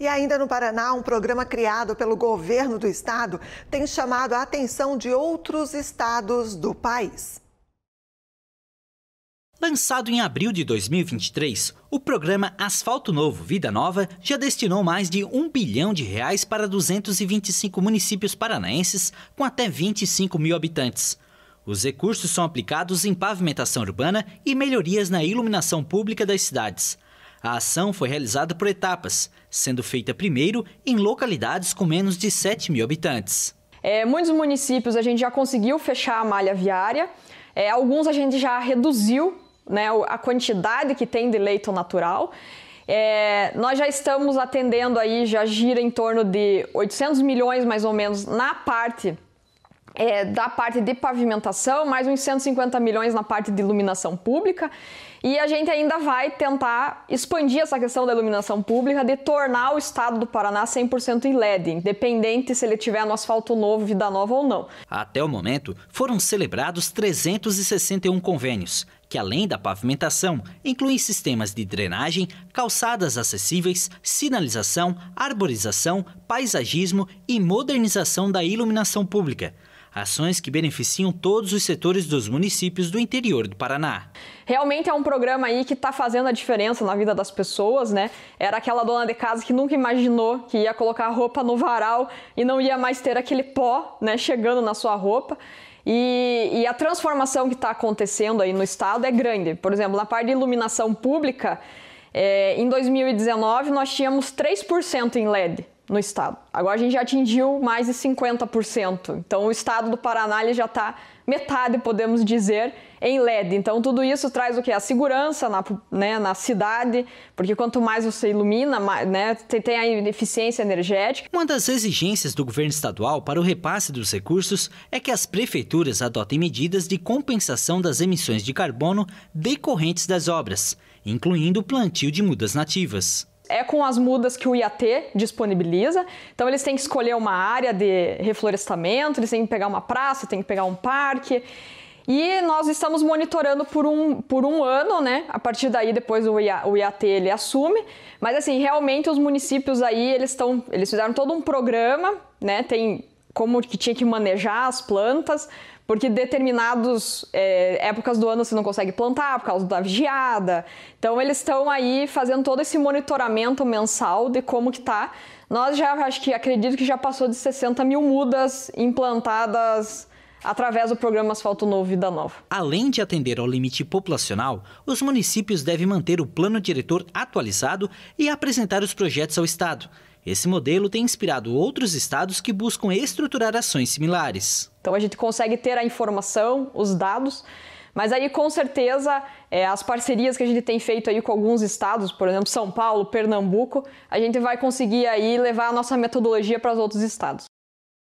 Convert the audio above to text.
E ainda no Paraná, um programa criado pelo governo do estado tem chamado a atenção de outros estados do país. Lançado em abril de 2023, o programa Asfalto Novo Vida Nova já destinou mais de 1 bilhão de reais para 225 municípios paranaenses com até 25 mil habitantes. Os recursos são aplicados em pavimentação urbana e melhorias na iluminação pública das cidades. A ação foi realizada por etapas, sendo feita primeiro em localidades com menos de 7 mil habitantes. É, muitos municípios a gente já conseguiu fechar a malha viária, é, alguns a gente já reduziu né, a quantidade que tem de leito natural. É, nós já estamos atendendo aí, já gira em torno de 800 milhões mais ou menos na parte é, da parte de pavimentação, mais uns 150 milhões na parte de iluminação pública. E a gente ainda vai tentar expandir essa questão da iluminação pública, de tornar o estado do Paraná 100% em LED, independente se ele tiver no asfalto novo, vida nova ou não. Até o momento, foram celebrados 361 convênios, que além da pavimentação, incluem sistemas de drenagem, calçadas acessíveis, sinalização, arborização, paisagismo e modernização da iluminação pública ações que beneficiam todos os setores dos municípios do interior do Paraná. Realmente é um programa aí que está fazendo a diferença na vida das pessoas, né? Era aquela dona de casa que nunca imaginou que ia colocar roupa no varal e não ia mais ter aquele pó, né, chegando na sua roupa. E, e, a transformação que está acontecendo aí no estado é grande. Por exemplo, na parte de iluminação pública, é, em 2019 nós tínhamos 3% em LED no estado. Agora a gente já atingiu mais de 50%. Então o estado do Paraná já está metade, podemos dizer, em LED. Então tudo isso traz o que? A segurança na, né, na cidade, porque quanto mais você ilumina, mais, né, tem a eficiência energética. Uma das exigências do governo estadual para o repasse dos recursos é que as prefeituras adotem medidas de compensação das emissões de carbono decorrentes das obras, incluindo o plantio de mudas nativas é com as mudas que o IAT disponibiliza. Então eles têm que escolher uma área de reflorestamento, eles têm que pegar uma praça, têm que pegar um parque. E nós estamos monitorando por um, por um ano, né? A partir daí, depois o, IA, o IAT ele assume. Mas assim, realmente os municípios aí, eles estão. Eles fizeram todo um programa, né? Tem como que tinha que manejar as plantas, porque determinadas é, épocas do ano você não consegue plantar por causa da vigiada. Então eles estão aí fazendo todo esse monitoramento mensal de como que tá. Nós já acho que acredito que já passou de 60 mil mudas implantadas através do programa Asfalto Novo Vida Nova. Além de atender ao limite populacional, os municípios devem manter o plano diretor atualizado e apresentar os projetos ao Estado. Esse modelo tem inspirado outros estados que buscam estruturar ações similares. Então a gente consegue ter a informação, os dados, mas aí com certeza é, as parcerias que a gente tem feito aí com alguns estados, por exemplo São Paulo, Pernambuco, a gente vai conseguir aí levar a nossa metodologia para os outros estados.